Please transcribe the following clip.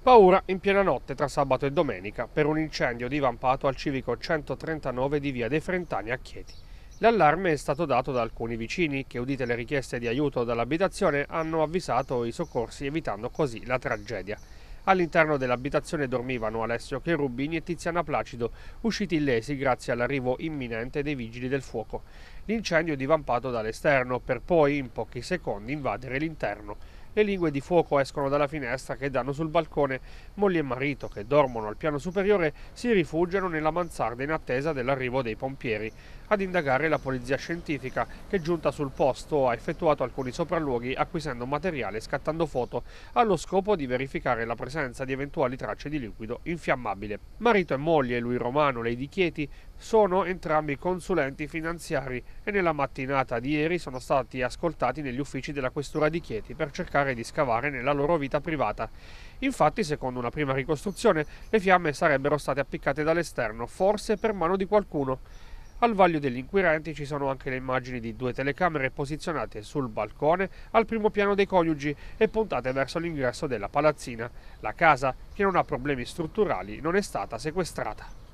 Paura in piena notte tra sabato e domenica per un incendio divampato al civico 139 di via dei Frentani a Chieti. L'allarme è stato dato da alcuni vicini che, udite le richieste di aiuto dall'abitazione, hanno avvisato i soccorsi evitando così la tragedia. All'interno dell'abitazione dormivano Alessio Cherubini e Tiziana Placido, usciti illesi grazie all'arrivo imminente dei vigili del fuoco. L'incendio è divampato dall'esterno per poi in pochi secondi invadere l'interno le lingue di fuoco escono dalla finestra che danno sul balcone. Moglie e marito, che dormono al piano superiore, si rifugiano nella mansarda in attesa dell'arrivo dei pompieri. Ad indagare la polizia scientifica, che giunta sul posto ha effettuato alcuni sopralluoghi acquisendo materiale e scattando foto, allo scopo di verificare la presenza di eventuali tracce di liquido infiammabile. Marito e moglie, lui romano, lei di Chieti, sono entrambi consulenti finanziari e nella mattinata di ieri sono stati ascoltati negli uffici della questura di Chieti per cercare cercare di scavare nella loro vita privata. Infatti, secondo una prima ricostruzione, le fiamme sarebbero state appiccate dall'esterno, forse per mano di qualcuno. Al vaglio degli inquirenti ci sono anche le immagini di due telecamere posizionate sul balcone al primo piano dei coniugi e puntate verso l'ingresso della palazzina. La casa, che non ha problemi strutturali, non è stata sequestrata.